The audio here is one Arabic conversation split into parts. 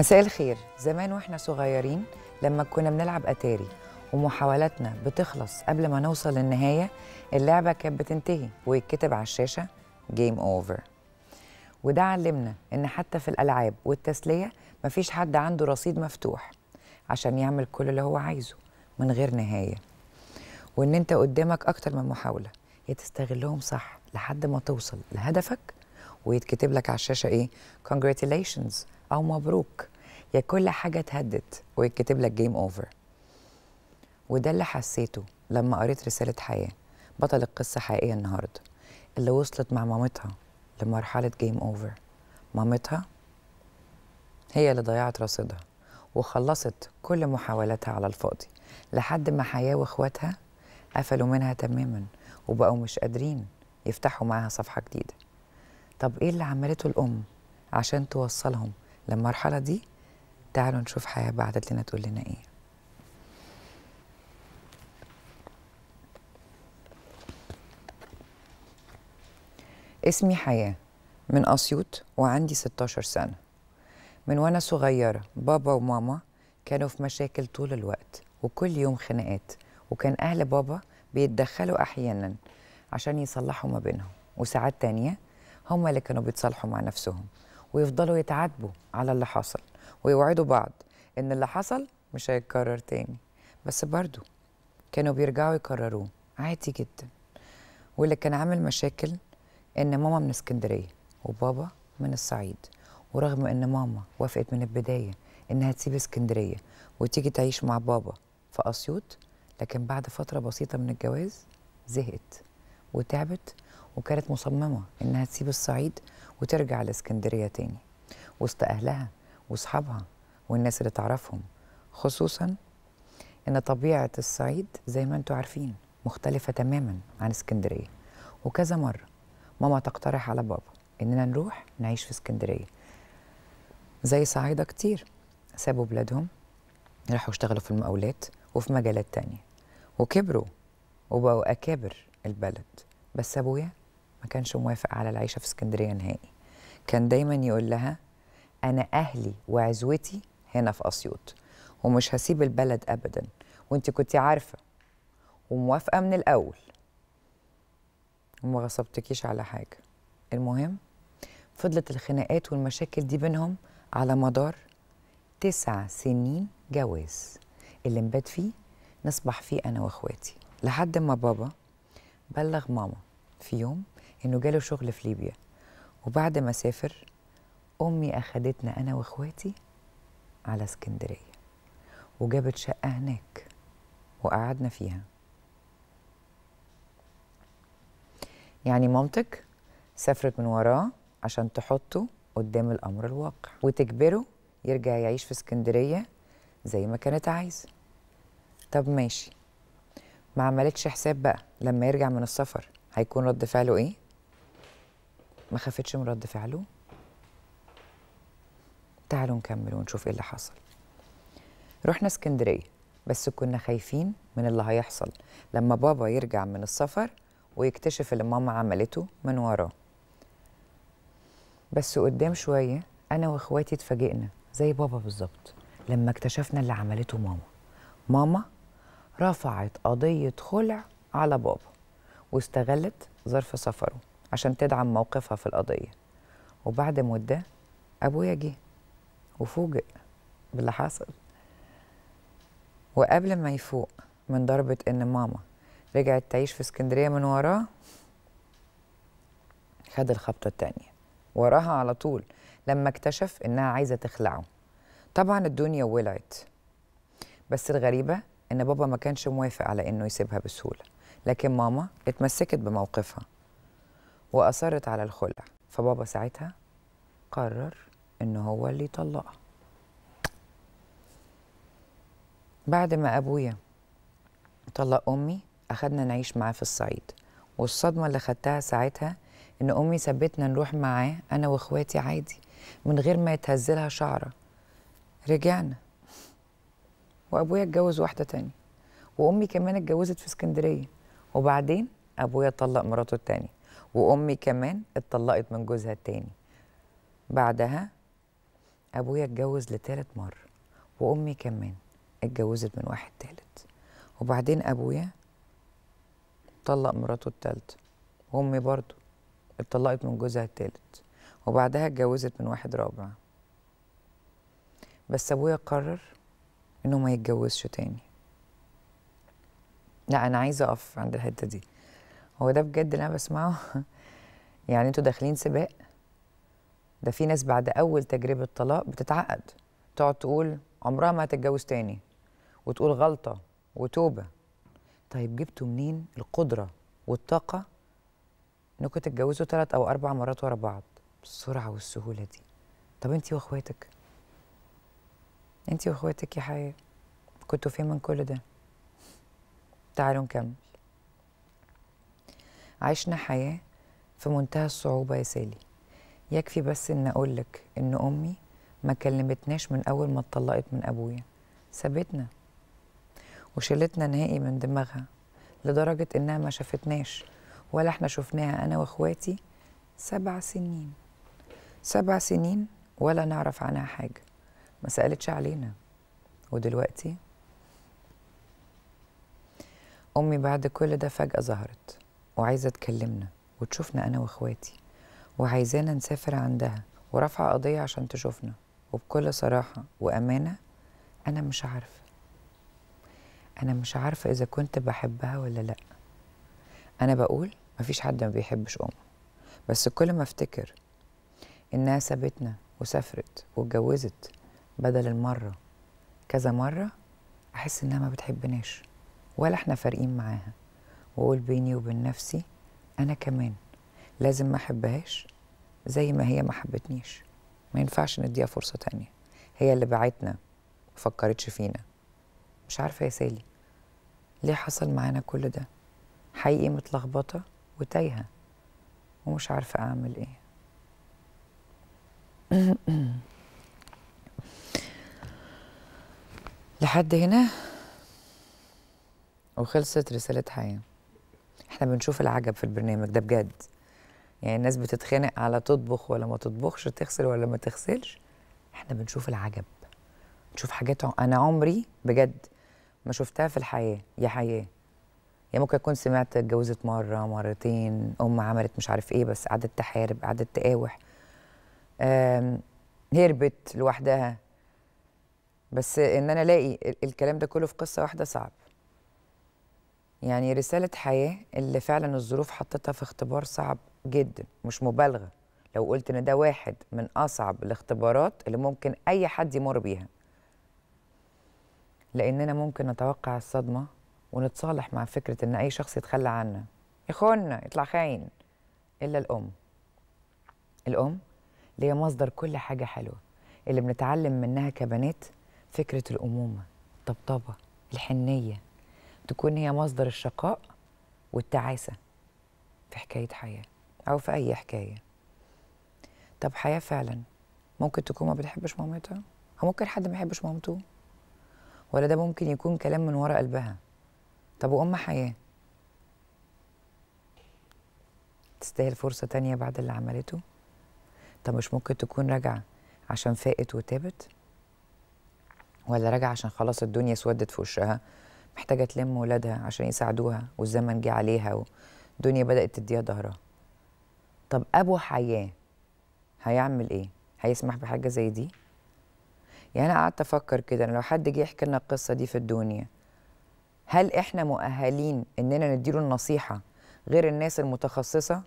مساء الخير زمان واحنا صغيرين لما كنا بنلعب اتاري ومحاولاتنا بتخلص قبل ما نوصل للنهايه اللعبه كانت بتنتهي ويتكتب على الشاشه جيم اوفر وده علمنا ان حتى في الالعاب والتسليه مفيش حد عنده رصيد مفتوح عشان يعمل كل اللي هو عايزه من غير نهايه وان انت قدامك اكتر من محاوله يا تستغلهم صح لحد ما توصل لهدفك ويتكتب لك على الشاشه ايه congratulations او مبروك يا كل حاجه اتهدت ويتكتب لك جيم اوفر وده اللي حسيته لما قريت رساله حياه بطل القصه حقيقيه النهارده اللي وصلت مع مامتها لمرحله جيم اوفر مامتها هي اللي ضيعت رصيدها وخلصت كل محاولاتها على الفاضي لحد ما حياة واخواتها قفلوا منها تماما وبقوا مش قادرين يفتحوا معاها صفحة جديدة طب ايه اللي عملته الأم عشان توصلهم للمرحلة دي تعالوا نشوف حياة بعدت لنا تقول لنا ايه اسمي حياة من أسيوط وعندي 16 سنة من وأنا صغيرة بابا وماما كانوا في مشاكل طول الوقت وكل يوم خناقات وكان أهل بابا بيتدخلوا أحيانا عشان يصلحوا ما بينهم وساعات تانية هما اللي كانوا بيتصالحوا مع نفسهم ويفضلوا يتعاتبوا على اللي حصل ويوعدوا بعض ان اللي حصل مش هيتكرر تاني بس برضو كانوا بيرجعوا يكرروه عادي جدا واللي كان عامل مشاكل ان ماما من اسكندريه وبابا من الصعيد ورغم ان ماما وافقت من البدايه انها تسيب اسكندريه وتيجي تعيش مع بابا في اسيوط لكن بعد فتره بسيطه من الجواز زهقت وتعبت وكانت مصممه انها تسيب الصعيد وترجع لاسكندريه تاني وسط اهلها واصحابها والناس اللي تعرفهم خصوصا ان طبيعه الصعيد زي ما انتم عارفين مختلفه تماما عن اسكندريه وكذا مره ماما تقترح على بابا اننا نروح نعيش في اسكندريه زي صعايده كتير سابوا بلادهم راحوا اشتغلوا في المقاولات وفي مجالات تانية وكبروا وبقوا أكابر البلد بس أبويا ما كانش موافق على العيشة في اسكندرية نهائي كان دايما يقول لها انا اهلي وعزوتي هنا في اسيوط ومش هسيب البلد ابدا وانت كنت عارفه وموافقه من الاول وما غصبتكيش على حاجه المهم فضلت الخناقات والمشاكل دي بينهم على مدار تسع سنين جواز اللي نبات فيه نصبح فيه انا واخواتي لحد ما بابا بلغ ماما في يوم انه جاله شغل في ليبيا وبعد ما سافر امي اخدتنا انا واخواتي على اسكندريه وجابت شقه هناك وقعدنا فيها يعني مامتك سافرت من وراه عشان تحطه قدام الامر الواقع وتجبره يرجع يعيش في اسكندريه زي ما كانت عايزه طب ماشي ما عملتش حساب بقى لما يرجع من السفر هيكون رد فعله ايه ما خافتش من رد فعله تعالوا نكمل ونشوف ايه اللي حصل رحنا اسكندريه بس كنا خايفين من اللي هيحصل لما بابا يرجع من السفر ويكتشف اللي ماما عملته من وراه بس قدام شويه انا واخواتي اتفاجئنا زي بابا بالظبط لما اكتشفنا اللي عملته ماما ماما رفعت قضيه خلع على بابا واستغلت ظرف سفره عشان تدعم موقفها في القضيه وبعد مده ابويا جه وفوجئ باللي حصل وقبل ما يفوق من ضربة إن ماما رجعت تعيش في اسكندرية من وراه خد الخبطة التانية وراها على طول لما اكتشف إنها عايزة تخلعه طبعا الدنيا ولعت بس الغريبة إن بابا ما كانش موافق على إنه يسيبها بسهولة لكن ماما اتمسكت بموقفها وأصرت على الخلع فبابا ساعتها قرر ان هو اللي طلقها بعد ما ابويا طلق امي اخذنا نعيش معاه في الصعيد والصدمه اللي خدتها ساعتها ان امي ثبتنا نروح معاه انا واخواتي عادي من غير ما يتهزلها شعره رجعنا وابويا اتجوز واحده تانية وامي كمان اتجوزت في اسكندريه وبعدين ابويا طلق مراته التانية وامي كمان اتطلقت من جوزها التاني بعدها أبويا اتجوز لتالت مرة وأمي كمان اتجوزت من واحد تالت وبعدين أبويا طلق مراته التالتة وأمي برضو اتطلقت من جوزها التالت وبعدها اتجوزت من واحد رابع بس أبويا قرر إنه ما يتجوزش تاني لا أنا عايزة أقف عند الحتة دي هو ده بجد اللي أنا بسمعه يعني انتوا داخلين سباق ده في ناس بعد اول تجربه طلاق بتتعقد تقعد تقول عمرها ما هتتجوز تاني وتقول غلطه وتوبه طيب جبتوا منين القدره والطاقه انكم تتجوزوا ثلاث او اربع مرات ورا بعض بالسرعه والسهوله دي طب انت واخواتك انت واخواتك يا حياه كنتوا فين من كل ده تعالوا نكمل عشنا حياه في منتهى الصعوبه يا سالي يكفي بس ان اقولك ان امي ما كلمتناش من اول ما اتطلقت من ابويا سابتنا وشلتنا نهائي من دماغها لدرجه انها ما شافتناش ولا احنا شفناها انا واخواتي سبع سنين سبع سنين ولا نعرف عنها حاجه ما سالتش علينا ودلوقتي امي بعد كل ده فجاه ظهرت وعايزه تكلمنا وتشوفنا انا واخواتي وعايزانا نسافر عندها ورافعه قضيه عشان تشوفنا وبكل صراحه وامانه انا مش عارفه انا مش عارفه اذا كنت بحبها ولا لا انا بقول مفيش حد ما بيحبش امه بس كل ما افتكر انها سابتنا وسافرت واتجوزت بدل المره كذا مره احس انها ما بتحبناش ولا احنا فارقين معاها واقول بيني وبين نفسي انا كمان لازم ما احبهاش زي ما هي ما حبتنيش ما ينفعش نديها فرصه تانية هي اللي باعتنا ما فكرتش فينا مش عارفه يا سالي ليه حصل معانا كل ده حقيقي متلخبطه وتايهه ومش عارفه اعمل ايه لحد هنا وخلصت رساله حياه احنا بنشوف العجب في البرنامج ده بجد يعني الناس بتتخانق على تطبخ ولا ما تطبخش تغسل ولا ما تغسلش احنا بنشوف العجب نشوف حاجات انا عمري بجد ما شفتها في الحياه يا حياه يا ممكن اكون سمعت اتجوزت مره مرتين ام عملت مش عارف ايه بس قعدت تحارب قعدت تقاوح هربت لوحدها بس ان انا الاقي الكلام ده كله في قصه واحده صعب يعني رساله حياه اللي فعلا الظروف حطتها في اختبار صعب جدا مش مبالغه لو قلت ان ده واحد من اصعب الاختبارات اللي ممكن اي حد يمر بيها لاننا ممكن نتوقع الصدمه ونتصالح مع فكره ان اي شخص يتخلى عنا يخوننا يطلع خاين الا الام الام اللي هي مصدر كل حاجه حلوه اللي بنتعلم منها كبنات فكره الامومه الطبطبه الحنيه تكون هي مصدر الشقاء والتعاسه في حكايه حياه أو في أي حكاية طب حياة فعلا ممكن تكون ما بتحبش مامتها أو ممكن حد ما يحبش مامته ولا ده ممكن يكون كلام من ورا قلبها طب وأم حياة تستاهل فرصة تانية بعد اللي عملته طب مش ممكن تكون راجعة عشان فاقت وتابت ولا راجعة عشان خلاص الدنيا سودت في وشها محتاجة تلم ولادها عشان يساعدوها والزمن جه عليها والدنيا بدأت تديها ظهرها طب ابو حياه هيعمل ايه هيسمح بحاجه زي دي يعني انا قعدت افكر كده لو حد جه يحكي لنا القصه دي في الدنيا هل احنا مؤهلين اننا نديله النصيحه غير الناس المتخصصه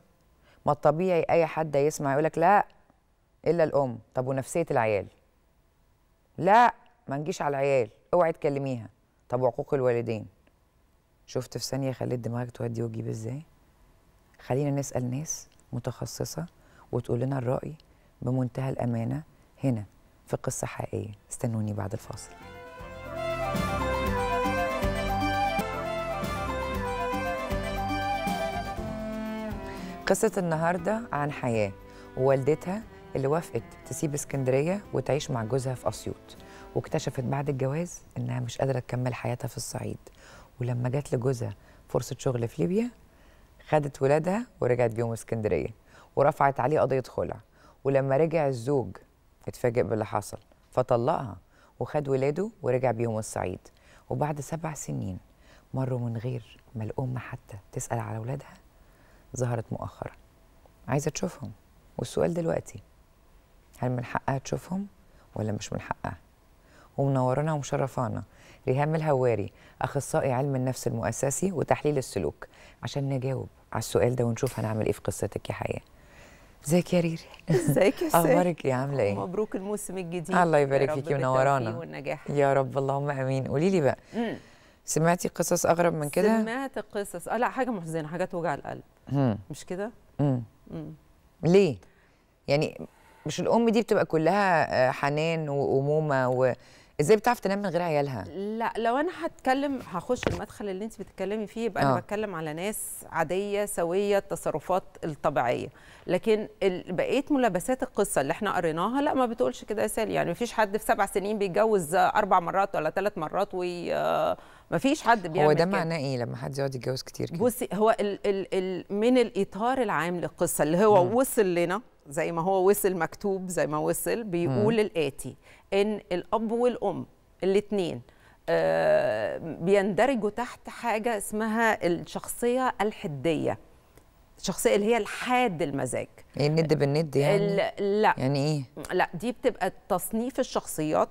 ما الطبيعي اي حد يسمع يقول لك لا الا الام طب ونفسيه العيال لا ما نجيش على العيال اوعي تكلميها طب وعقوق الوالدين شفت في ثانيه خليت دماغك تودي وتجيب ازاي خلينا نسال ناس متخصصه وتقول لنا الراي بمنتهى الامانه هنا في قصه حقيقيه استنوني بعد الفاصل قصة النهاردة عن حياة ووالدتها اللي وافقت تسيب اسكندرية وتعيش مع جوزها في أسيوط واكتشفت بعد الجواز إنها مش قادرة تكمل حياتها في الصعيد ولما جات لجوزها فرصة شغل في ليبيا خدت ولادها ورجعت بيهم اسكندريه ورفعت عليه قضيه خلع ولما رجع الزوج اتفاجئ باللي حصل فطلقها وخد ولاده ورجع بيهم الصعيد وبعد سبع سنين مروا من غير ما الام حتى تسال على ولادها ظهرت مؤخرا عايزه تشوفهم والسؤال دلوقتي هل من حقها تشوفهم ولا مش من حقها ومنورانا ومشرفانا ريهام الهواري اخصائي علم النفس المؤسسي وتحليل السلوك عشان نجاوب على السؤال ده ونشوف هنعمل ايه في قصتك يا حياه ازيك يا ريري ازيك يا اخبارك يا إيه؟ عامله ايه مبروك الموسم الجديد الله يبارك فيكي ونورانا يا رب اللهم امين قولي لي بقى مم. سمعتي قصص اغرب من كده سمعت قصص اه لا حاجه محزنه حاجه توجع القلب مم. مش كده ليه يعني مش الام دي بتبقى كلها آه، حنان وامومه و... ازاي بتعرف تنام من غير عيالها لا لو انا هتكلم هخش المدخل اللي انت بتتكلمي فيه يبقى آه. انا بتكلم على ناس عاديه سويه التصرفات الطبيعيه لكن بقيه ملابسات القصه اللي احنا قريناها لا ما بتقولش كده يا سالي يعني مفيش حد في سبع سنين بيتجوز اربع مرات ولا ثلاث مرات وي ما فيش حد بيعمل هو ده معناه ايه لما حد يقعد يتجوز كتير كده بصي هو ال ال ال من الاطار العام للقصه اللي هو م. وصل لنا زي ما هو وصل مكتوب زي ما وصل بيقول م. الاتي ان الاب والام الاثنين آه بيندرجوا تحت حاجه اسمها الشخصيه الحديه الشخصيه اللي هي الحاد المزاج ايه الند آه، بالند يعني لا يعني ايه لا دي بتبقى تصنيف الشخصيات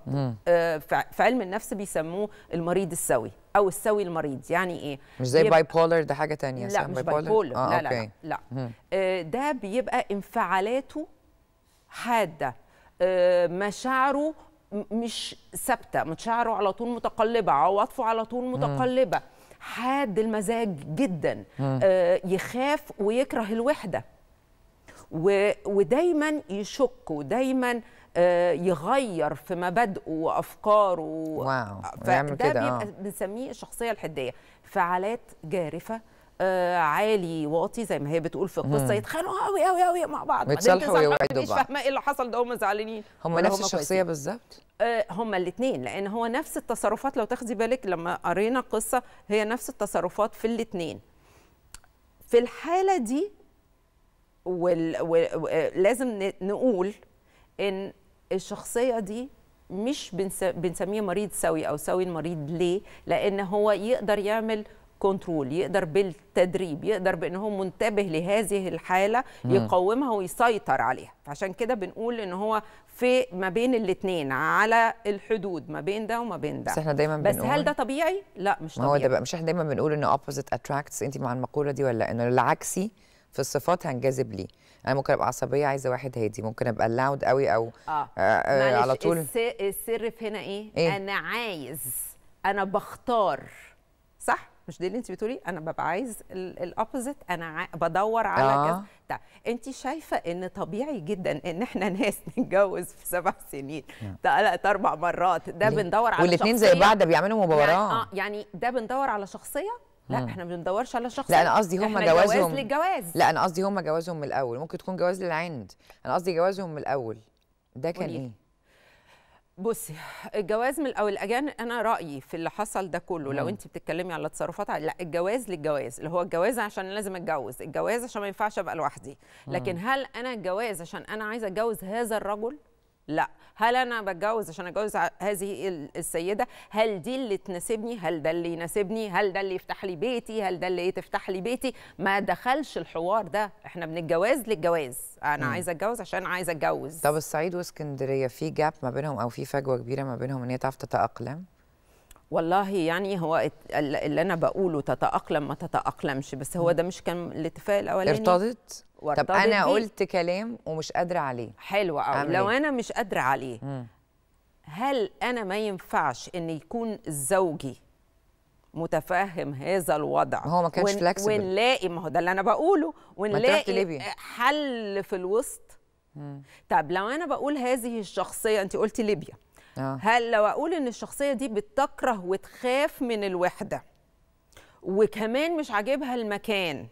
آه، في علم النفس بيسموه المريض السوي او السوي المريض يعني ايه مش زي باي بولر ده حاجه تانية لا مش باي بولر آه لا, لا لا لا آه، ده بيبقى انفعالاته حاده مشاعره مش ثابته مشاعره على طول متقلبه عواطفه على طول متقلبه حاد المزاج جدا آه يخاف ويكره الوحده ودايما يشك ودايما آه، يغير في مبادئه وافكاره واو ويعمل آه. بنسميه الشخصيه الحديه فعالات جارفه آه، عالي واطي زي ما هي بتقول في القصه يتخانقوا قوي قوي قوي مع بعض يتصالحوا ويوعدوا بعض مش فاهمه ايه اللي حصل ده هم زعلانين هم نفس الشخصيه بالظبط آه، هما الاثنين لان هو نفس التصرفات لو تاخدي بالك لما قرينا قصه هي نفس التصرفات في الاثنين في الحاله دي وال... لازم نقول ان الشخصيه دي مش بنسميه مريض سوي او سوي المريض ليه لان هو يقدر يعمل كنترول يقدر بالتدريب يقدر بان هو منتبه لهذه الحاله يقومها ويسيطر عليها فعشان كده بنقول ان هو في ما بين الاثنين على الحدود ما بين ده وما بين ده بس احنا دايما بنقول بس هل ده طبيعي لا مش طبيعي هو ده بقى مش احنا دايما بنقول ان اوبوزيت اتراكتس انت مع المقوله دي ولا ان العكسي في الصفات هنجذب ليه انا ممكن ابقى عصبيه عايزه واحد هادي ممكن ابقى لاود قوي او آه. آه, آه على طول السر في هنا إيه؟, ايه انا عايز انا بختار صح مش ده اللي انت بتقولي انا ببقى عايز الاوبوزيت انا بدور على آه. كذا ده طيب، انت شايفه ان طبيعي جدا ان احنا ناس نتجوز في سبع سنين ثلاث نعم. اربع مرات ده بندور على شخصيه والاثنين زي بعض بيعملوا مباراه يعني, آه يعني ده بندور على شخصيه لا مم. احنا ما بندورش على شخص لا انا قصدي هم جوازهم جواز للجواز لا انا قصدي هم جوازهم من الاول ممكن تكون جواز للعند انا قصدي جوازهم من الاول ده كان ايه بصي الجواز او الاجان انا رايي في اللي حصل ده كله لو انت بتتكلمي على تصرفات لا الجواز للجواز اللي هو الجواز عشان لازم اتجوز الجواز عشان ما ينفعش ابقى لوحدي لكن هل انا الجواز عشان انا عايزه اتجوز هذا الرجل لا هل انا بتجوز عشان اتجوز هذه السيده هل دي اللي تناسبني هل ده اللي يناسبني هل ده اللي يفتح لي بيتي هل ده اللي تفتح لي بيتي ما دخلش الحوار ده احنا من الجواز للجواز انا عايزه اتجوز عشان عايزه اتجوز طب الصعيد واسكندريه في جاب ما بينهم او في فجوه كبيره ما بينهم ان هي تعرف تتاقلم والله يعني هو اللي انا بقوله تتاقلم ما تتاقلمش بس هو ده مش كان الاتفاق الاولاني ارتضت طب انا بيه. قلت كلام ومش قادره عليه حلو قوي لو إيه؟ انا مش قادره عليه مم. هل انا ما ينفعش ان يكون زوجي متفهم هذا الوضع هو ما كانش فلكسبل ونلاقي ما هو ده اللي انا بقوله ونلاقي حل في الوسط مم. طب لو انا بقول هذه الشخصيه انت قلتي ليبيا آه. هل لو اقول ان الشخصيه دي بتكره وتخاف من الوحده وكمان مش عاجبها المكان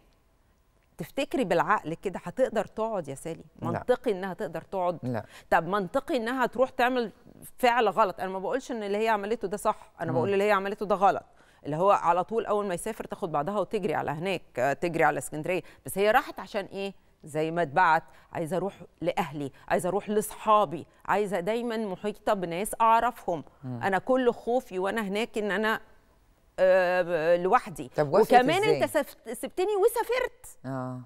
تفتكري بالعقل كده هتقدر تقعد يا سالي منطقي لا. انها تقدر تقعد لا. طب منطقي انها تروح تعمل فعل غلط انا ما بقولش ان اللي هي عملته ده صح انا م. بقول اللي هي عملته ده غلط اللي هو على طول اول ما يسافر تاخد بعضها وتجري على هناك آه، تجري على اسكندريه بس هي راحت عشان ايه زي ما اتبعت عايزه اروح لاهلي عايزه اروح لاصحابي عايزه دايما محيطه بناس اعرفهم م. انا كل خوفي وانا هناك ان انا آه، لوحدي طب وكمان إزاي؟ انت سبتني وسافرت اه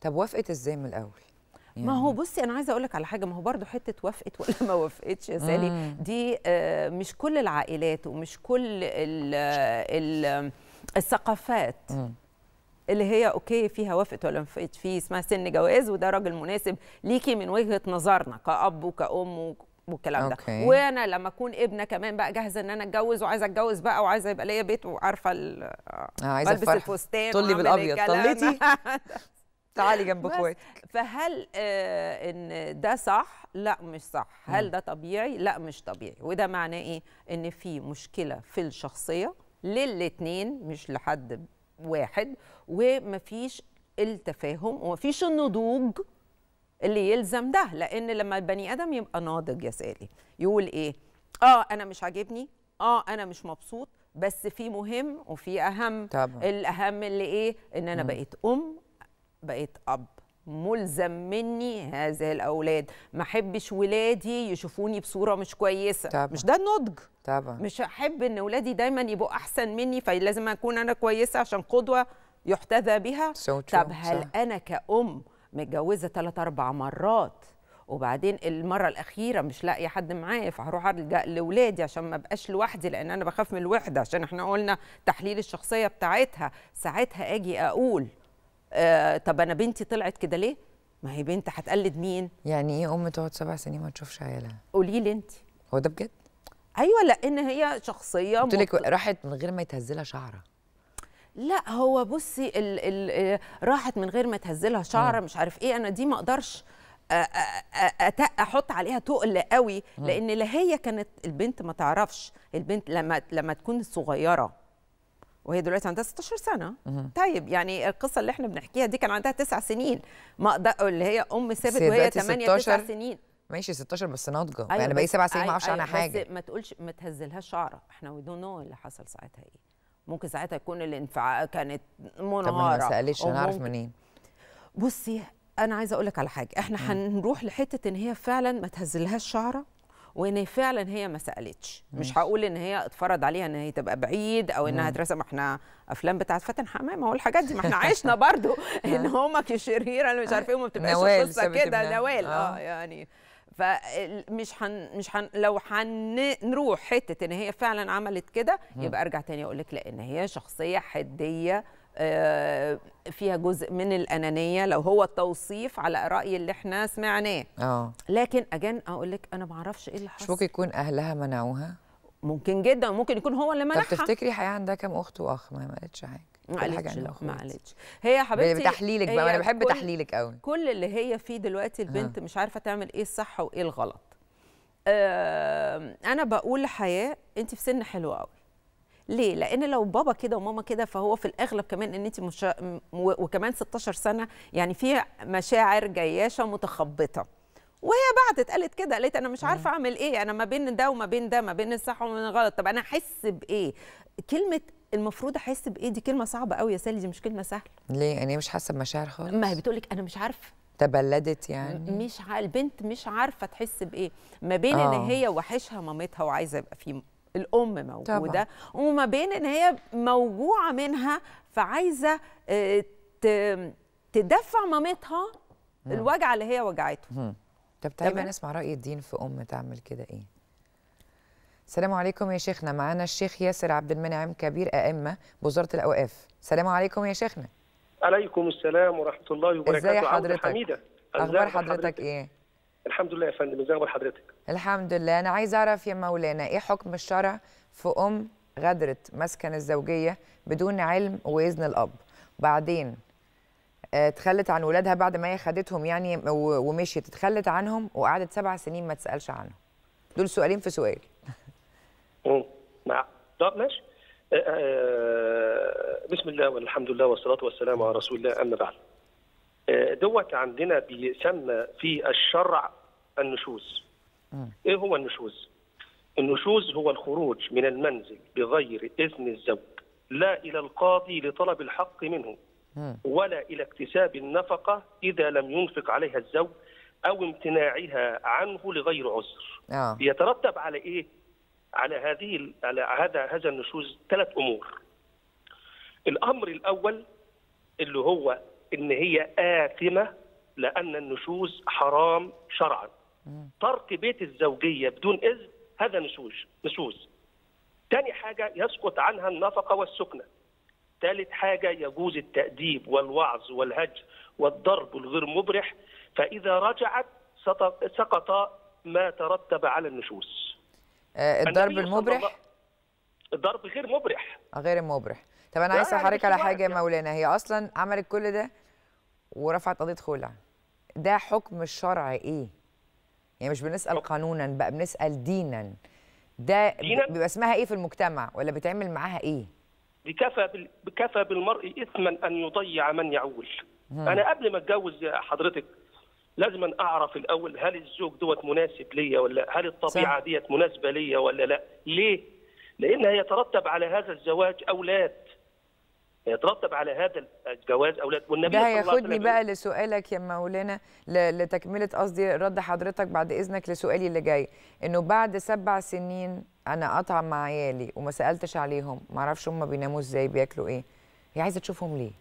طب وافقت ازاي من الاول يعني. ما هو يعني بصي انا عايزه اقول لك على حاجه ما هو برضو حته وافقت ولا ما وافقتش يا سالي دي آه، مش كل العائلات ومش كل الـ الـ الثقافات اللي هي اوكي فيها وافقت ولا ما وافقت فيه اسمها سن جواز وده راجل مناسب ليكي من وجهه نظرنا كاب وكام والكلام ده أوكي. وانا لما اكون ابنه كمان بقى جاهزه ان انا اتجوز وعايزه اتجوز بقى وعايزه يبقى ليا بيت وعارفه آه، عايزه البس الفستان طلي بالابيض طليتي تعالي جنب اخواتك فهل آه ان ده صح لا مش صح هل ده طبيعي لا مش طبيعي وده معناه ايه ان في مشكله في الشخصيه للاثنين مش لحد واحد ومفيش التفاهم ومفيش النضوج اللي يلزم ده لان لما البني ادم يبقى ناضج يا سالي يقول ايه اه انا مش عاجبني اه انا مش مبسوط بس في مهم وفي اهم طبعا. الاهم اللي ايه ان انا م. بقيت ام بقيت اب ملزم مني هذا الاولاد ما احبش ولادي يشوفوني بصوره مش كويسه طبعا. مش ده النضج طبعا مش احب ان ولادي دايما يبقوا احسن مني فلازم اكون انا كويسه عشان قدوه يحتذى بها so طب هل صح. انا كأم متجوزه ثلاث اربع مرات وبعدين المره الاخيره مش لاقيه حد معايا فهروح الجا لاولادي عشان ما ابقاش لوحدي لان انا بخاف من الوحده عشان احنا قلنا تحليل الشخصيه بتاعتها ساعتها اجي اقول آه طب انا بنتي طلعت كده ليه ما هي بنت هتقلد مين يعني ايه ام تقعد سبع سنين ما تشوفش عيالها قولي لي انت هو ده بجد ايوه لان هي شخصيه قلت لك مط... راحت من غير ما يتهزلها شعره لا هو بصي ال ال آه، راحت من غير ما تهزلها شعره مش عارف ايه انا دي ما اقدرش احط عليها تقل قوي لان لا هي كانت البنت ما تعرفش البنت لما لما تكون صغيره وهي دلوقتي عندها 16 سنه طيب يعني القصه اللي احنا بنحكيها دي كان عندها 9 سنين ما ده اللي هي ام ثابت وهي 8 9 سنين ماشي 16 بس ناضجه أيوة يعني بقى 7 سنين أيوة ما اعرفش أيوة عنها حاجه بس ما تقولش ما تهزلهاش شعره احنا وي دون نو اللي حصل ساعتها ايه ممكن ساعتها يكون الانفعال كانت منهاره طب ما سالتش انا اعرف منين بصي انا عايزه اقول لك على حاجه احنا هنروح لحته ان هي فعلا ما تهزلهاش شعره وان فعلا هي ما سالتش مش هقول ان هي اتفرض عليها ان هي تبقى بعيد او انها ترسم احنا افلام بتاعت فاتن حمامه والحاجات دي ما احنا عشنا برضو آه. ان هما الشريره اللي مش عارفه ايه بتبقاش قصه كده نوال اه, آه. يعني فمش حن مش حن لو هنروح حته ان هي فعلا عملت كده يبقى ارجع تاني اقول لك لان هي شخصيه حديه آه، فيها جزء من الانانيه لو هو التوصيف على راي اللي احنا سمعناه اه لكن أجن اقول لك انا ما اعرفش ايه اللي حصل مش ممكن يكون اهلها منعوها ممكن جدا ممكن يكون هو اللي منعها طب تفتكري حياة عندها كام اخت واخ ما قالتش حاجه ما قالتش ما قالتش هي حبيبتي بتحليلك بقى انا بحب تحليلك قوي كل اللي هي فيه دلوقتي البنت آه. مش عارفه تعمل ايه الصح وايه الغلط آه انا بقول لحياه انت في سن حلو قوي ليه لان لو بابا كده وماما كده فهو في الاغلب كمان ان انت مش وكمان 16 سنه يعني في مشاعر جياشه متخبطه وهي بعدت قالت كده قالت انا مش عارفه اعمل ايه انا ما بين ده وما بين ده ما بين الصح وما بين الغلط طب انا احس بايه كلمه المفروض احس بايه دي كلمه صعبه قوي يا سالي دي مش كلمه سهله ليه يعني مش حاسه بمشاعر خالص ما هي بتقول لك انا مش عارفه تبلدت يعني مش البنت مش عارفه تحس بايه ما بين آه. ان هي وحشها مامتها وعايزه يبقى في الام موجوده طبعا. وما بين ان هي موجوعه منها فعايزه آه، تدفع مامتها الوجع اللي هي وجعته طب تعالى نسمع راي الدين في ام تعمل كده ايه السلام عليكم يا شيخنا معانا الشيخ ياسر عبد المنعم كبير ائمه بوزاره الاوقاف السلام عليكم يا شيخنا عليكم السلام ورحمه الله وبركاته ازي حضرتك حميده اخبار حضرتك, حضرتك ايه الحمد لله يا فندم ازي اخبار حضرتك الحمد لله انا عايز اعرف يا مولانا ايه حكم الشرع في ام غادرت مسكن الزوجيه بدون علم واذن الاب بعدين اتخلت آه، عن ولادها بعد ما هي خدتهم يعني ومشيت اتخلت عنهم وقعدت سبع سنين ما تسالش عنهم دول سؤالين في سؤال امم طب ماشي آه، آه، بسم الله والحمد لله والصلاه والسلام على رسول الله اما بعد آه، دوت عندنا بيسمى في الشرع النشوز ايه هو النشوز النشوز هو الخروج من المنزل بغير اذن الزوج لا الى القاضي لطلب الحق منه ولا الى اكتساب النفقه اذا لم ينفق عليها الزوج او امتناعها عنه لغير عذر آه. يترتب على ايه على هذه على هذا هذا النشوز ثلاث امور الامر الاول اللي هو ان هي اثمه لان النشوز حرام شرعا ترك بيت الزوجيه بدون اذن هذا نشوز نشوز ثاني حاجه يسقط عنها النفقه والسكنه ثالث حاجه يجوز التاديب والوعظ والهجر والضرب الغير مبرح فاذا رجعت سقط ما ترتب على النشوز آه، الضرب المبرح الضرب غير مبرح غير مبرح طب انا عايزه احرك على حاجه يا مولانا هي اصلا عملت كل ده ورفعت قضيه خلع ده حكم الشرع ايه يعني مش بنسال قانونا بقى بنسال دينا ده بيبقى اسمها ايه في المجتمع ولا بيتعمل معاها ايه بكفى بكفى بالمرء اثما ان يضيع من يعول انا قبل ما اتجوز حضرتك لازم اعرف الاول هل الزوج دوت مناسب ليا ولا هل الطبيعه ديت مناسبه ليا ولا لا ليه لان هيترتب على هذا الزواج اولاد يترتب على هذا الجواز اولاد والنبي ده هياخدني بقى لسؤالك يا مولانا لتكمله قصدي رد حضرتك بعد اذنك لسؤالي اللي جاي انه بعد سبع سنين انا قطع مع عيالي وما سالتش عليهم ما اعرفش هم بيناموا ازاي بياكلوا ايه هي عايزه تشوفهم ليه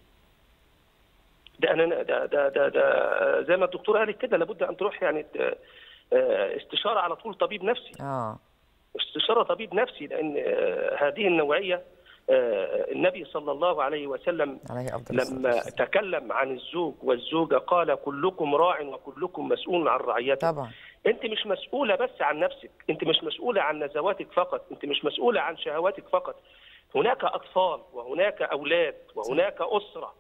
ده انا ده ده ده, ده زي ما الدكتور قالت كده لابد ان تروح يعني آه، استشاره على طول طبيب نفسي اه استشاره طبيب نفسي لان آه، هذه النوعيه آه، النبي صلى الله عليه وسلم عليه أفضل لما تكلم عن الزوج والزوجة قال كلكم راع وكلكم مسؤول عن رعيته طبعا انت مش مسؤولة بس عن نفسك انت مش مسؤولة عن نزواتك فقط انت مش مسؤولة عن شهواتك فقط هناك أطفال وهناك أولاد وهناك أسرة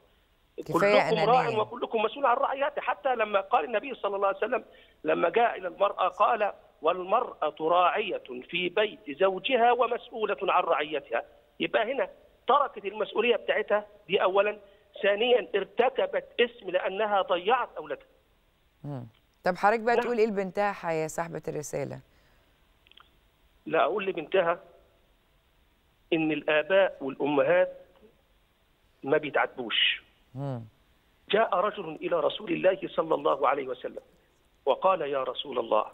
كلكم راع وكلكم مسؤول عن رعيته حتى لما قال النبي صلى الله عليه وسلم لما جاء إلى المرأة قال والمرأة راعية في بيت زوجها ومسؤولة عن رعيتها يبقى هنا تركت المسؤوليه بتاعتها دي اولا ثانيا ارتكبت اسم لانها ضيعت اولادها طب حضرتك بقى نعم. تقول ايه لبنتها يا صاحبه الرساله لا اقول لبنتها ان الاباء والامهات ما بيتعاتبوش جاء رجل الى رسول الله صلى الله عليه وسلم وقال يا رسول الله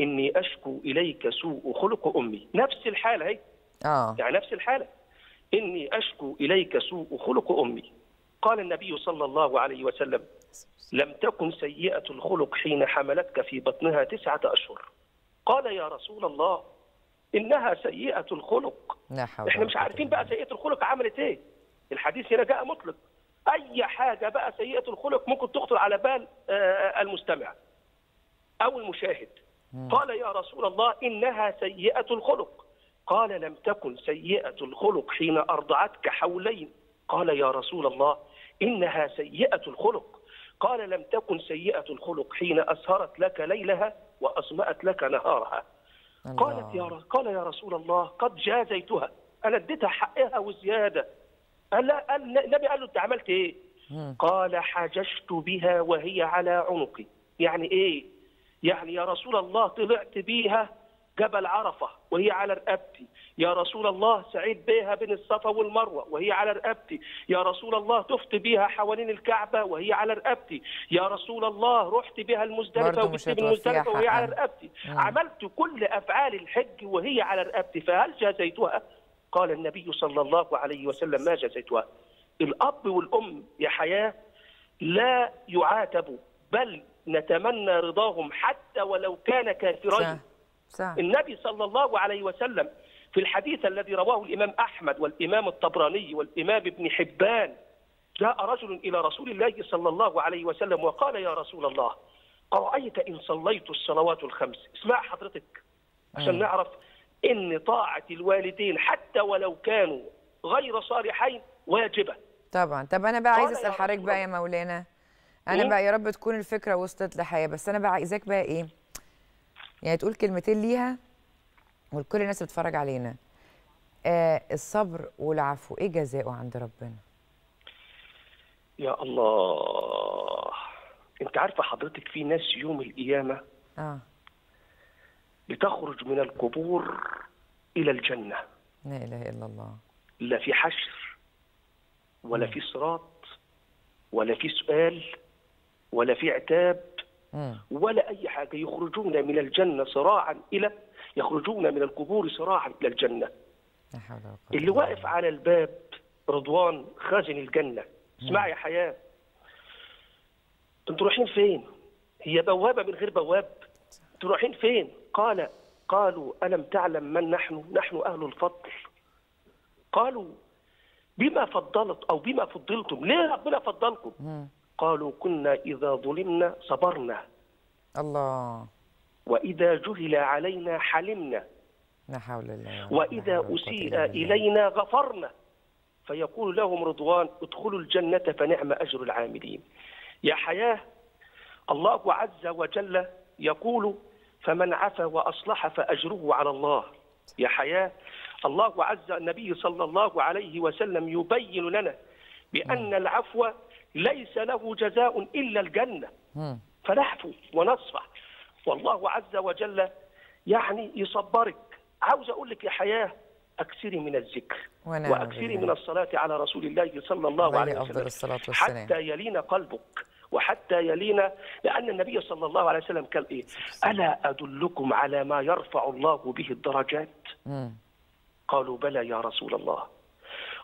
اني اشكو اليك سوء خلق امي نفس الحاله هي آه. يعني نفس الحالة إني أشكو إليك سوء خلق أمي قال النبي صلى الله عليه وسلم لم تكن سيئة الخلق حين حملتك في بطنها تسعة أشهر قال يا رسول الله إنها سيئة الخلق إحنا مش عارفين بقى سيئة الخلق عملت إيه الحديث هنا جاء مطلق أي حاجة بقى سيئة الخلق ممكن تخطر على بال آه، المستمع أو المشاهد قال يا رسول الله إنها سيئة الخلق قال لم تكن سيئة الخلق حين أرضعتك حولين قال يا رسول الله إنها سيئة الخلق قال لم تكن سيئة الخلق حين أسهرت لك ليلها وأصمأت لك نهارها قالت يا قال يا رسول الله قد جازيتها أنا اديتها حقها وزيادة ألا النبي قال له أنت عملت إيه؟ قال حججت بها وهي على عنقي يعني إيه؟ يعني يا رسول الله طلعت بيها جبل عرفة وهي على رقبتي يا رسول الله سعيد بيها بين الصفا والمروة وهي على رقبتي يا رسول الله تفت بيها حوالين الكعبة وهي على رقبتي يا رسول الله رحت بيها المزدلفة المزدلفة وهي على رقبتي نعم. عملت كل أفعال الحج وهي على رقبتي فهل جازيتها؟ قال النبي صلى الله عليه وسلم ما جازيتها الأب والأم يا حياة لا يعاتبوا بل نتمنى رضاهم حتى ولو كان كافرين صح. النبي صلى الله عليه وسلم في الحديث الذي رواه الإمام أحمد والإمام الطبراني والإمام ابن حبان جاء رجل إلى رسول الله صلى الله عليه وسلم وقال يا رسول الله أرأيت إن صليت الصلوات الخمس اسمع حضرتك عشان أيوه. نعرف إن طاعة الوالدين حتى ولو كانوا غير صالحين واجبة طبعا طب أنا بقى عايز أسأل حضرتك بقى يا مولانا أنا بقى إيه؟ يا رب تكون الفكرة وصلت لحياة بس أنا بقى عايزاك بقى إيه يعني تقول كلمتين ليها ولكل الناس اللي بتتفرج علينا آه الصبر والعفو ايه جزاؤه عند ربنا يا الله انت عارفه حضرتك في ناس يوم القيامه اه بتخرج من القبور الى الجنه لا اله الا الله لا في حشر ولا م. في صراط ولا في سؤال ولا في عتاب ولا أي حاجة يخرجون من الجنة صراعا إلى يخرجون من القبور صراعا إلى الجنة اللي واقف على الباب رضوان خازن الجنة اسمع يا حياة انتوا رايحين فين هي بوابة من غير بواب انتوا رايحين فين قال قالوا ألم تعلم من نحن نحن أهل الفضل قالوا بما فضلت أو بما فضلتم ليه ربنا فضلكم قالوا كنا إذا ظلمنا صبرنا الله وإذا جهل علينا حلمنا لا حول الله وإذا أسيء إلينا غفرنا فيقول لهم رضوان ادخلوا الجنة فنعم أجر العاملين يا حياة الله عز وجل يقول فمن عفا وأصلح فأجره على الله يا حياة الله عز النبي صلى الله عليه وسلم يبين لنا بأن العفو ليس له جزاء إلا الجنة فنعفو ونصفح والله عز وجل يعني يصبرك عاوز أقول لك يا حياة أكثري من الذكر وأكثري من الصلاة على رسول الله صلى الله عليه وسلم حتى يلين قلبك وحتى يلينا لأن النبي صلى الله عليه وسلم قال إيه ألا أدلكم على ما يرفع الله به الدرجات قالوا بلى يا رسول الله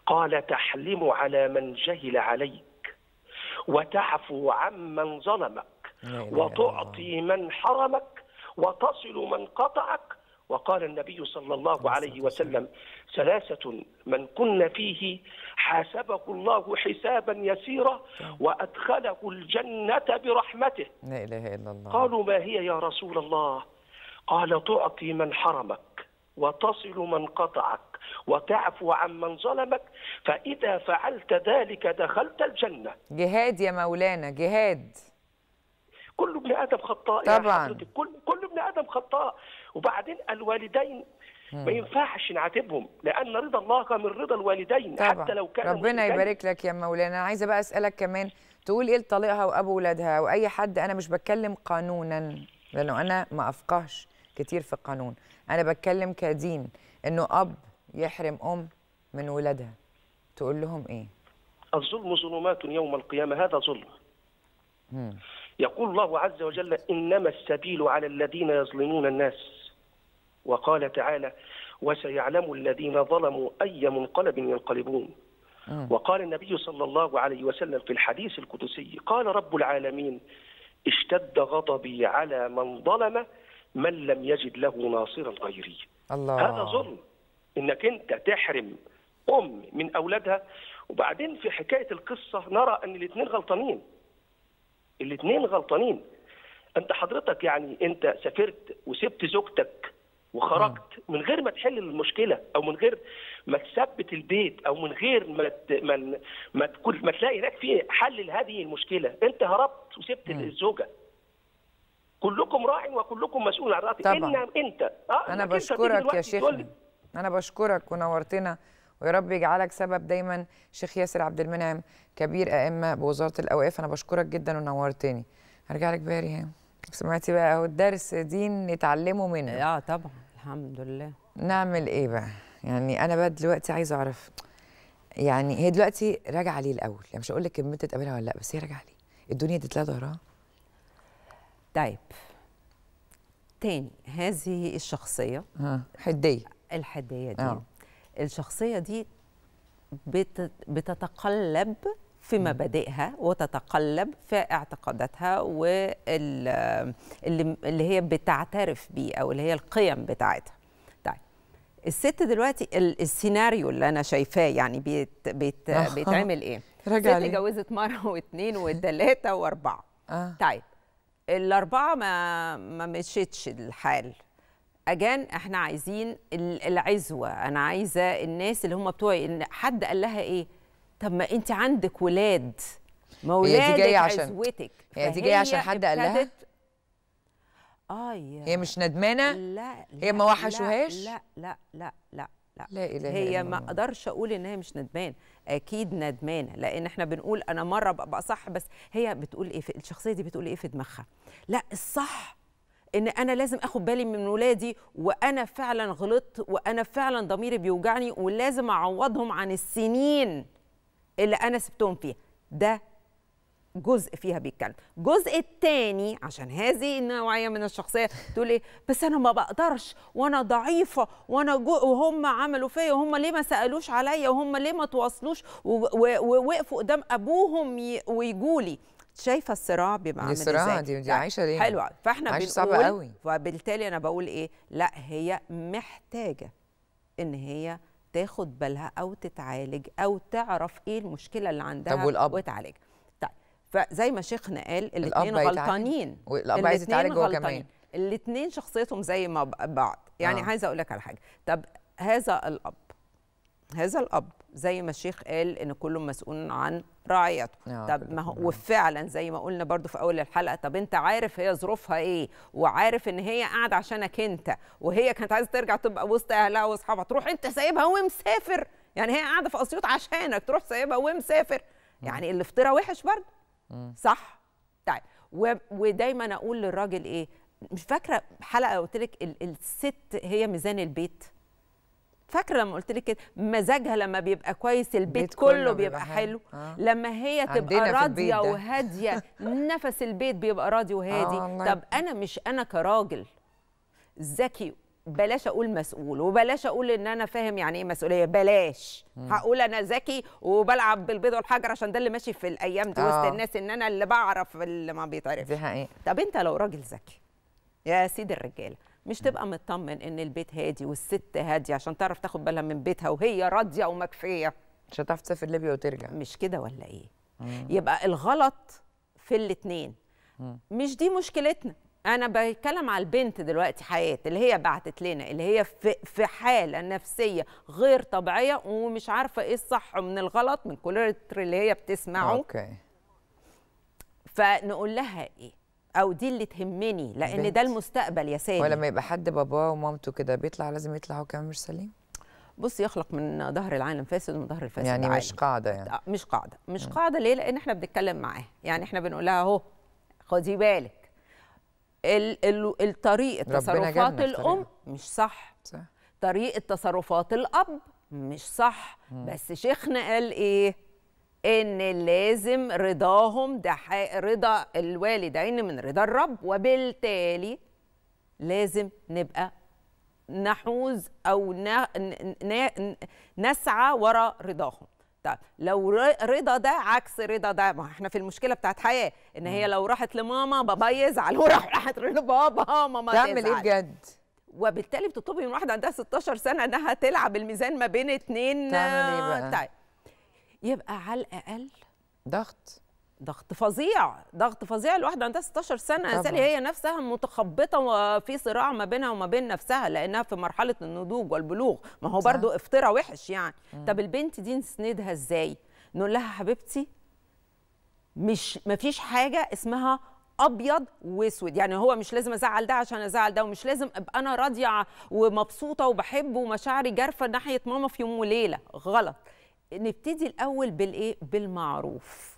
قال تحلم على من جهل عليك وتعفو عمن ظلمك وتعطي من حرمك وتصل من قطعك وقال النبي صلى الله عليه وسلم ثلاثة من كن فيه حاسبه الله حسابا يسيرا وأدخله الجنة برحمته لا إله إلا الله قالوا ما هي يا رسول الله قال تعطي من حرمك وتصل من قطعك وتعفو عن من ظلمك فإذا فعلت ذلك دخلت الجنة جهاد يا مولانا جهاد كل ابن آدم خطاء طبعا كل كل ابن آدم خطاء وبعدين الوالدين ما ينفعش نعاتبهم لان رضا الله من رضا الوالدين طبعا. حتى لو كان ربنا يبارك لك يا مولانا انا عايزه بقى اسالك كمان تقول ايه لطليقها وابو ولادها واي حد انا مش بتكلم قانونا لانه انا ما افقهش كتير في القانون انا بتكلم كدين انه اب يحرم ام من ولادها تقول لهم ايه الظلم ظلمات يوم القيامه هذا ظلم يقول الله عز وجل انما السبيل على الذين يظلمون الناس وقال تعالى وسيعلم الذين ظلموا اي منقلب ينقلبون وقال النبي صلى الله عليه وسلم في الحديث القدسي قال رب العالمين اشتد غضبي على من ظلم من لم يجد له ناصرا غيري الله. هذا ظلم انك انت تحرم ام من اولادها وبعدين في حكايه القصه نرى ان الاثنين غلطانين الاثنين غلطانين انت حضرتك يعني انت سافرت وسبت زوجتك وخرجت من غير ما تحل المشكله او من غير ما تثبت البيت او من غير ما ت... ما ما, تكون... ما تلاقي هناك في حل لهذه المشكله انت هربت وسبت الزوجه كلكم راع وكلكم مسؤول عن رعيته طبعا إن انت اه انا بشكرك يا شيخ انا بشكرك ونورتنا ويا رب يجعلك سبب دايما شيخ ياسر عبد المنعم كبير ائمه بوزاره الاوقاف انا بشكرك جدا ونورتني هرجع لك بقى ريهام سمعتي بقى اهو الدرس دين نتعلمه منه اه طبعا الحمد لله نعمل ايه بقى يعني انا بقى دلوقتي عايز اعرف يعني هي دلوقتي راجعه ليه الاول يعني مش هقول لك كلمة تقابلها ولا لا بس هي راجعه ليه الدنيا اديت لها ظهرها طيب تاني هذه الشخصيه حديه الحديه دي أوه. الشخصيه دي بت بتتقلب في مبادئها وتتقلب في اعتقاداتها واللي اللي هي بتعترف بيه او اللي هي القيم بتاعتها طيب الست دلوقتي السيناريو اللي انا شايفاه يعني بيت بيت آه. بيتعمل ايه رجع اتجوزت مره واثنين وثلاثه واربعه آه. طيب الاربعه ما ما مشيتش الحال اجان احنا عايزين العزوه انا عايزه الناس اللي هم بتوعي ان حد قال لها ايه طب ما انت عندك ولاد ما ولادك هي دي جايه عشان عزوتك هي دي جايه عشان حد قال لها اه هي مش ندمانه لا, لا هي ما وحشوهاش لا لا لا لا لا لا, لا, لا هي ما اقدرش اقول ان هي مش ندمانه اكيد ندمانه لان احنا بنقول انا مره ببقى صح بس هي بتقول ايه في الشخصيه دي بتقول ايه في دماغها لا الصح ان انا لازم اخد بالي من ولادي وانا فعلا غلطت وانا فعلا ضميري بيوجعني ولازم اعوضهم عن السنين اللي انا سبتهم فيها ده جزء فيها بيتكلم الجزء الثاني عشان هذه النوعيه من الشخصيه تقول ايه بس انا ما بقدرش وانا ضعيفه وانا وهم عملوا فيا وهم ليه ما سالوش عليا وهم ليه ما تواصلوش ووقفوا قدام ابوهم ويجولي شايفه الصراع بيبقى عامل ازاي الصراع دي, دي عايشه ليه حلوه فاحنا عايشة قوي وبالتالي انا بقول ايه لا هي محتاجه ان هي تاخد بالها او تتعالج او تعرف ايه المشكله اللي عندها طب والأب؟ وتعالجها فزي ما شيخنا قال الاثنين غلطانين والاب عايز يتعالج هو كمان الاثنين شخصيتهم زي ما بعض يعني آه. عايزه اقول لك على حاجه طب هذا الاب هذا الاب زي ما الشيخ قال ان كله مسؤول عن رعايته آه، طب ما هو آه. وفعلا زي ما قلنا برضو في اول الحلقه طب انت عارف هي ظروفها ايه وعارف ان هي قاعده عشانك انت وهي كانت عايزه ترجع تبقى وسط اهلها واصحابها تروح انت سايبها ومسافر يعني هي قاعده في اسيوط عشانك تروح سايبها ومسافر آه. يعني الافتراء وحش برضو مم. صح طيب ودايما اقول للراجل ايه مش فاكره حلقه قلت لك الست هي ميزان البيت فاكره لما قلت لك كده مزاجها لما بيبقى كويس البيت كله, كله بيبقى حلو آه. لما هي تبقى راضيه وهاديه نفس البيت بيبقى راضي وهادي آه طب انا مش انا كراجل ذكي بلاش اقول مسؤول وبلاش اقول ان انا فاهم يعني ايه مسؤوليه بلاش مم. هقول انا ذكي وبلعب بالبيض والحجر عشان ده اللي ماشي في الايام دي آه. وسط الناس ان انا اللي بعرف اللي ما بيتعرفش دي حقيقة. طب انت لو راجل ذكي يا سيدي الرجاله مش تبقى مطمن ان البيت هادي والست هاديه عشان تعرف تاخد بالها من بيتها وهي راضيه ومكفيه مش هتعرف تسافر ليبيا وترجع مش كده ولا ايه مم. يبقى الغلط في الاثنين مش دي مشكلتنا انا بتكلم على البنت دلوقتي حياه اللي هي بعتت لنا اللي هي في, في حاله نفسيه غير طبيعيه ومش عارفه ايه الصح من الغلط من كل اللي هي بتسمعه اوكي فنقول لها ايه او دي اللي تهمني لان ده المستقبل يا سامي ولما يبقى حد باباه ومامته كده بيطلع لازم يطلع هو كمان مش سليم بص يخلق من ظهر العالم فاسد ومن ظهر الفاسد يعني مش قاعده يعني آه، مش قاعده مش قاعده ليه لان احنا بنتكلم معاه يعني احنا بنقول لها اهو خدي بالك الطريق تصرفات الام مش صح, صح. طريقه تصرفات الاب مش صح مم. بس شيخنا قال ايه ان لازم رضاهم ده رضا الوالدين من رضا الرب وبالتالي لازم نبقى نحوز او نسعى وراء رضاهم طيب لو رضا ده عكس رضا ده ما احنا في المشكله بتاعت حياه ان هي لو راحت لماما بابا يزعل وراح راحت لبابا ماما تزعل تعمل ايه بجد وبالتالي بتطلبي من واحده عندها 16 سنه انها تلعب الميزان ما بين اتنين تعمل ايه بقى؟ طيب يبقى على الاقل ضغط ضغط فظيع ضغط فظيع الواحده عندها 16 سنه يا سالي هي نفسها متخبطه وفي صراع ما بينها وما بين نفسها لانها في مرحله النضوج والبلوغ ما هو برضو افترا وحش يعني مم. طب البنت دي نسندها ازاي نقول لها حبيبتي مش مفيش حاجه اسمها ابيض واسود يعني هو مش لازم ازعل ده عشان ازعل ده ومش لازم ابقى انا راضيه ومبسوطه وبحب ومشاعري جارفه ناحيه ماما في يوم وليله غلط نبتدي الاول بالايه بالمعروف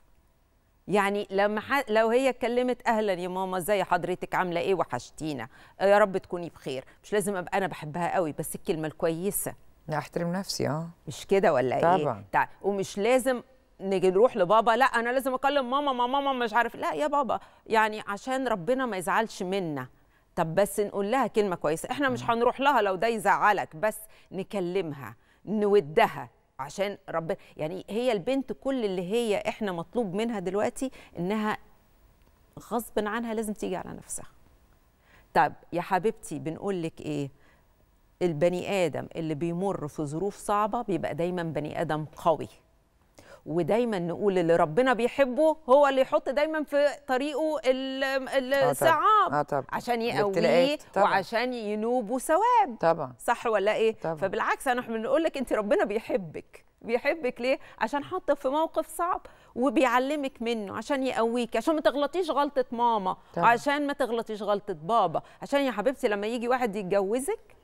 يعني لما ح... لو هي اتكلمت اهلا يا ماما ازي حضرتك عامله ايه وحشتينا آه، يا رب تكوني بخير مش لازم ابقى انا بحبها قوي بس الكلمه الكويسه احترم نفسي اه مش كده ولا طبعا. ايه طبعا تع... ومش لازم نيجي نروح لبابا لا انا لازم اكلم ماما ما ماما مش عارف لا يا بابا يعني عشان ربنا ما يزعلش منا طب بس نقول لها كلمه كويسه احنا مش هنروح لها لو ده يزعلك بس نكلمها نودها عشان ربنا يعني هي البنت كل اللي هي احنا مطلوب منها دلوقتي انها غصب عنها لازم تيجي على نفسها طب يا حبيبتي بنقول لك ايه البني ادم اللي بيمر في ظروف صعبه بيبقى دايما بني ادم قوي ودايما نقول اللي ربنا بيحبه هو اللي يحط دايما في طريقه آه، الصعاب آه عشان يقويه وعشان ينوبه ثواب طبعا صح ولا ايه طبعًا. فبالعكس انا بنقول لك انت ربنا بيحبك بيحبك ليه عشان حاطك في موقف صعب وبيعلمك منه عشان يقويك عشان ما تغلطيش غلطه ماما طبعا. عشان ما تغلطيش غلطه بابا عشان يا حبيبتي لما يجي واحد يتجوزك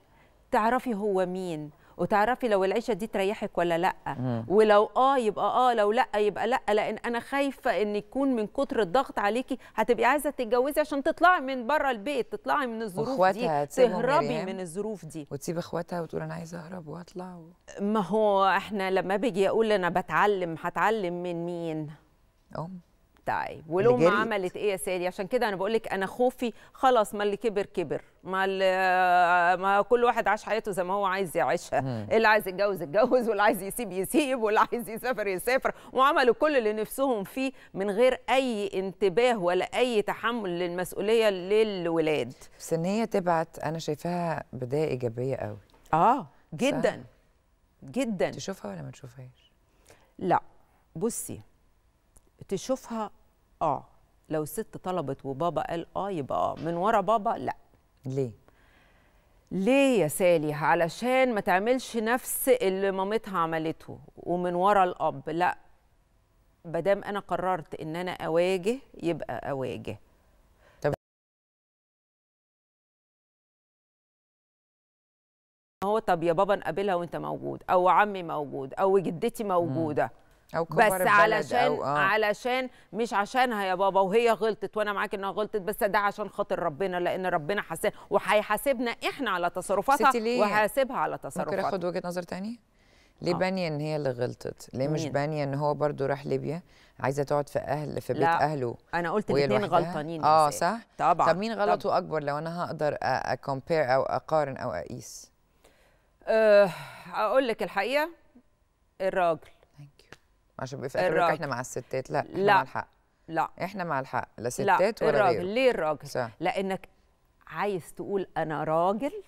تعرفي هو مين وتعرفي لو العيشه دي تريحك ولا لا مم. ولو اه يبقى اه لو لا يبقى لا لان انا خايفه ان يكون من كتر الضغط عليكي هتبقي عايزه تتجوزي عشان تطلعي من بره البيت تطلعي من الظروف دي تهربي من الظروف دي وتسيب اخواتها وتقول انا عايزه اهرب واطلع و... ما هو احنا لما باجي اقول انا بتعلم هتعلم من مين ام بتاعي ولو ما عملت ايه يا سالي عشان كده انا بقول لك انا خوفي خلاص ما اللي كبر كبر ما ما كل واحد عاش حياته زي ما هو عايز يعيشها اللي عايز يتجوز يتجوز واللي عايز يسيب يسيب واللي عايز يسافر يسافر وعملوا كل اللي نفسهم فيه من غير اي انتباه ولا اي تحمل للمسؤوليه للولاد بس ان هي تبعت انا شايفاها بدايه ايجابيه قوي اه جدا جدا تشوفها ولا ما تشوفهاش لا بصي تشوفها اه لو الست طلبت وبابا قال اه يبقى اه من ورا بابا لا ليه ليه يا سالي علشان ما تعملش نفس اللي مامتها عملته ومن ورا الاب لا بدام انا قررت ان انا اواجه يبقى اواجه طب هو طب يا بابا نقابلها وانت موجود او عمي موجود او جدتي موجوده مم. أو بس علشان أو آه. علشان مش عشانها يا بابا وهي غلطت وانا معاك انها غلطت بس ده عشان خاطر ربنا لان ربنا حاسب وهيحاسبنا احنا على تصرفاتها وهيحاسبها على تصرفاتها ممكن اخد وجهه نظر تاني ليه آه. بانيه ان هي اللي غلطت ليه مش بانيه ان هو برضو راح ليبيا عايزه تقعد في اهل في بيت لا. اهله انا قلت الاثنين غلطانين اه صح طبعا طب مين غلطه اكبر لو انا هقدر اكومبير او اقارن او اقيس أه اقول لك الحقيقه الراجل عشان بيفكروا احنا مع الستات لا احنا لا. مع الحق لا احنا مع الحق لا ستات لا. ولا الراجل غيره. ليه الراجل صح. لانك عايز تقول انا راجل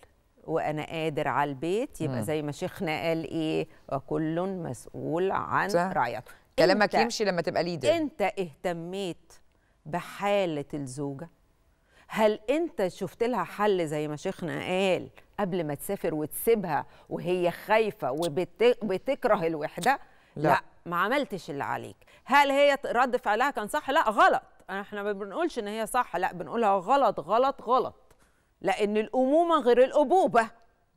وانا قادر على البيت يبقى زي ما شيخنا قال ايه وكل مسؤول عن صح. رعيته كلامك يمشي لما تبقى ليدر انت اهتميت بحاله الزوجه هل انت شفت لها حل زي ما شيخنا قال قبل ما تسافر وتسيبها وهي خايفه وبتكره الوحده لا, لا. ما عملتش اللي عليك هل هي رد فعلها كان صح لا غلط احنا ما بنقولش ان هي صح لا بنقولها غلط غلط غلط لان الامومه غير الابوبه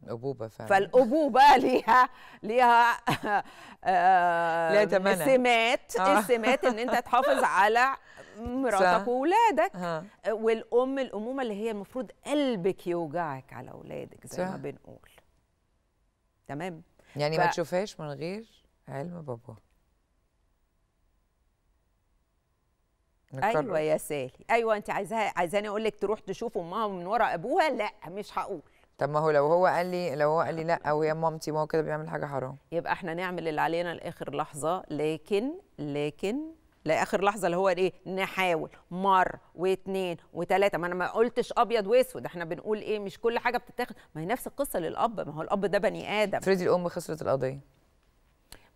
الابوبه فعلا فالابوبه ليها ليها آه سمات آه. السمات ان انت تحافظ على مراتك وولادك آه. والام الامومه اللي هي المفروض قلبك يوجعك على اولادك زي صح. ما بنقول تمام يعني ف... ما تشوفهاش من غير علم باباها ايوه يا سالي ايوه انت عايزاها عايزاني اقول لك تروح تشوف امها من ورا ابوها لا مش هقول طب ما هو لو هو قال لي لو هو قال لي لا او يا مامتي ما هو كده بيعمل حاجه حرام يبقى احنا نعمل اللي علينا لاخر لحظه لكن لكن لاخر لحظه اللي هو ايه نحاول مره واثنين وثلاثه ما انا ما قلتش ابيض واسود احنا بنقول ايه مش كل حاجه بتتاخد ما هي نفس القصه للاب ما هو الاب ده بني ادم فريدي الام خسرت القضيه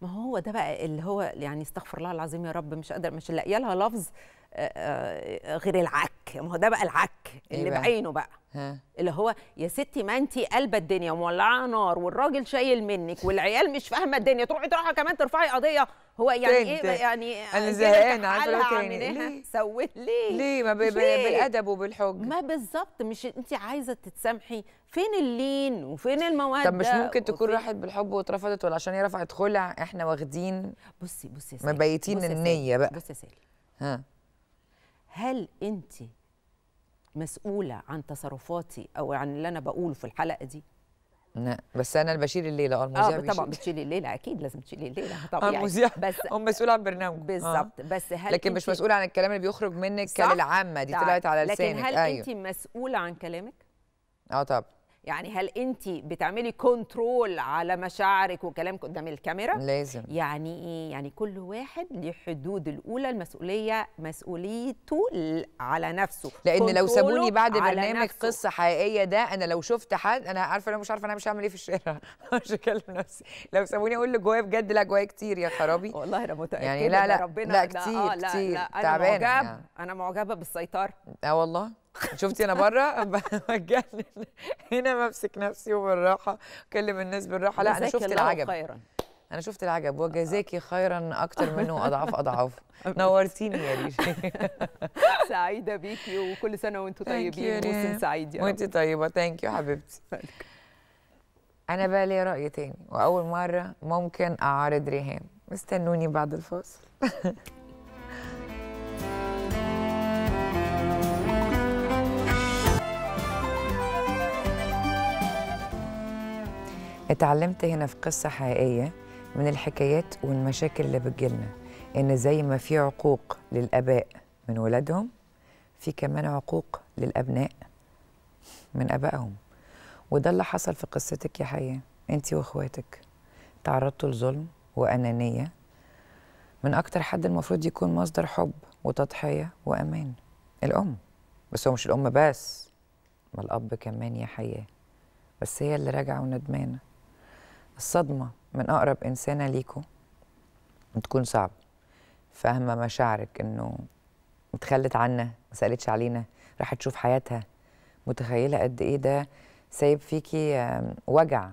ما هو ده بقى اللي هو يعني استغفر الله العظيم يا رب مش قادر مش لاقيه لها لفظ آه، آه، غير العك ما هو ده بقى العك إيه اللي إيه بعينه بقى ها. اللي هو يا ستي ما انت قلبه الدنيا ومولعه نار والراجل شايل منك والعيال مش فاهمه الدنيا تروحي تروحي كمان ترفعي قضيه هو يعني ايه يعني انا زهقانه عايزه اقول سويت ليه ليه ما بي ليه؟ بالادب وبالحج ما بالظبط مش انت عايزه تتسامحي فين اللين وفين الموده طب مش ممكن تكون راحت بالحب واترفضت ولا عشان هي رفعت خلع احنا واخدين بصي بصي يا سالي مبيتين النية بقى بصي يا سالي ها هل انت مسؤوله عن تصرفاتي او عن اللي انا بقوله في الحلقه دي لا بس انا اللي بشيل الليله اه المذيع اه طبعا بتشيلي الليله اكيد لازم تشيلي الليله آه، طبعا يعني المذيع بس هم مسؤول عن برنامجه آه. بالظبط آه. بس هل لكن مش مسؤول عن الكلام اللي بيخرج منك للعامه دي طلعت على لسانك لكن هل أيوه. انت مسؤوله عن كلامك اه طبعا يعني هل انت بتعملي كنترول على مشاعرك وكلام قدام الكاميرا لازم يعني ايه يعني كل واحد له حدود الاولى المسؤوليه مسؤوليته على نفسه لان لو سابوني بعد برنامج قصه حقيقيه ده انا لو شفت حد انا عارفه انا مش عارفه انا مش هعمل ايه في الشارع مش هكلم نفسي لو سابوني اقول اللي جوايا بجد لا جوايا كتير يا خرابي والله انا متاكده يعني لا لا ربنا آه، لا كتير لا كتير لا لا انا معجبه يعني. انا معجبه بالسيطره اه والله شفتي انا بره بجنن هنا بمسك نفسي وبالراحه اكلم الناس بالراحه لا انا شفت العجب خيرا. انا شفت العجب وجزاكي خيرا اكتر منه اضعاف اضعاف نورتيني يا ريش سعيده بيكي وكل سنه وانتم طيبين موسم سعيد يا وانت طيبه ثانك يو حبيبتي انا بقى لي راي تاني واول مره ممكن اعارض ريهام استنوني بعد الفاصل اتعلمت هنا في قصة حقيقية من الحكايات والمشاكل اللي بتجيلنا إن زي ما في عقوق للآباء من ولادهم في كمان عقوق للأبناء من أبائهم وده اللي حصل في قصتك يا حياة أنت وإخواتك تعرضتوا لظلم وأنانية من أكتر حد المفروض يكون مصدر حب وتضحية وأمان الأم بس هو مش الأم بس ما الأب كمان يا حياة بس هي اللي راجعة وندمانة الصدمة من أقرب إنسانة ليكو بتكون صعبة فاهمة مشاعرك إنه اتخلت عنا ما سألتش علينا راحت تشوف حياتها متخيلة قد إيه ده سايب فيكي وجع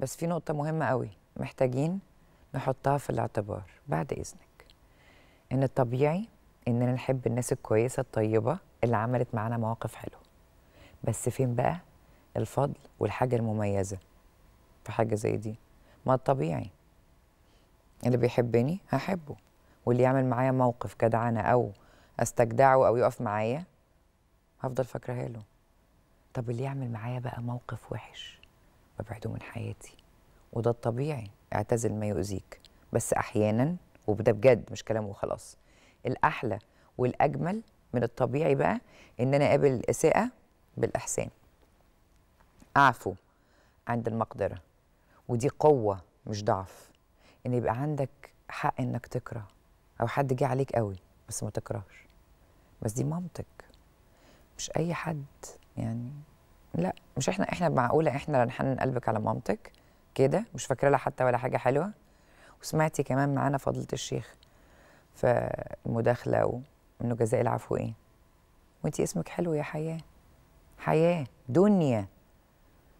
بس في نقطة مهمة قوي محتاجين نحطها في الاعتبار بعد إذنك إن الطبيعي إننا نحب الناس الكويسة الطيبة اللي عملت معانا مواقف حلوة بس فين بقى الفضل والحاجة المميزة في حاجه زي دي ما الطبيعي اللي بيحبني هحبه واللي يعمل معايا موقف جدعنه او استجدعه او يقف معايا هفضل فاكره له طب اللي يعمل معايا بقى موقف وحش ببعده من حياتي وده الطبيعي اعتزل ما يؤذيك بس احيانا وده بجد مش كلام وخلاص الاحلى والاجمل من الطبيعي بقى ان انا اقابل الاساءه بالاحسان اعفو عند المقدره ودي قوه مش ضعف ان يبقى عندك حق انك تكره او حد جه عليك قوي بس ما تكرهش بس دي مامتك مش اي حد يعني لا مش احنا احنا معقوله احنا نحنن قلبك على مامتك كده مش فاكره لها حتى ولا حاجه حلوه وسمعتي كمان معانا فضيله الشيخ في المداخله وانه جزاء العفو ايه وانتي اسمك حلو يا حياه حياه دنيا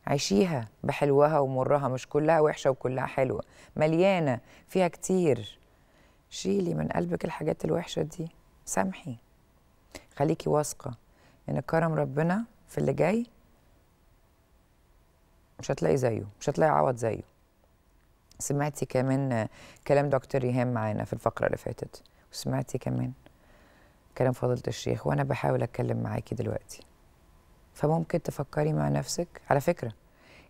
عيشيها بحلوها ومرها مش كلها وحشه وكلها حلوه مليانه فيها كتير شيلي من قلبك الحاجات الوحشه دي سامحي خليكي واثقه ان كرم ربنا في اللي جاي مش هتلاقي زيه مش هتلاقي عوض زيه سمعتي كمان كلام دكتور ريهام معانا في الفقره اللي فاتت وسمعتي كمان كلام فضيله الشيخ وانا بحاول اتكلم معاكي دلوقتي فممكن تفكري مع نفسك على فكره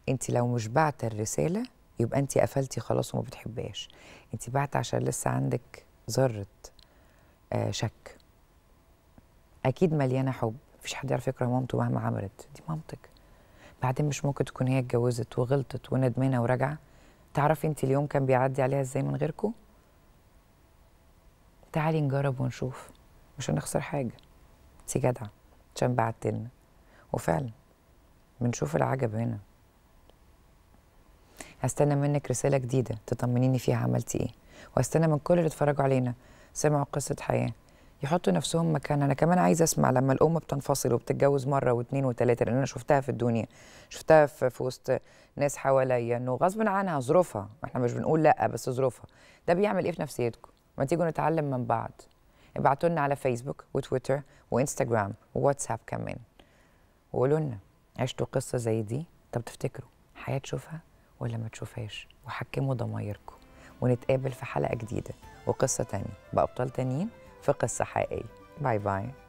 انت لو مش بعت الرساله يبقى انت قفلتي خلاص وما بتحبهاش انت بعت عشان لسه عندك ذره آه شك اكيد مليانه حب مفيش حد يعرف يكره مامته مهما عملت دي مامتك بعدين مش ممكن تكون هي اتجوزت وغلطت وندمانه وراجعه تعرفي انت اليوم كان بيعدي عليها ازاي من غيركم تعالي نجرب ونشوف مش هنخسر حاجه انت جدعه عشان بعتلنا وفعلا بنشوف العجب هنا هستنى منك رسالة جديدة تطمنيني فيها عملتي ايه وهستنى من كل اللي اتفرجوا علينا سمعوا قصة حياة يحطوا نفسهم مكان انا كمان عايزه اسمع لما الام بتنفصل وبتتجوز مره واثنين وثلاثه لان انا شفتها في الدنيا شفتها في, في وسط ناس حواليا انه غصب عنها ظروفها احنا مش بنقول لا بس ظروفها ده بيعمل ايه في نفسيتكم ما تيجوا نتعلم من بعض ابعتوا لنا على فيسبوك وتويتر وانستجرام وواتساب كمان وقولوا لنا عشتوا قصه زي دي طب تفتكروا حياه تشوفها ولا ما تشوفهاش وحكموا ضمايركم ونتقابل في حلقه جديده وقصه تانية بابطال تانيين في قصه حقيقيه باي باي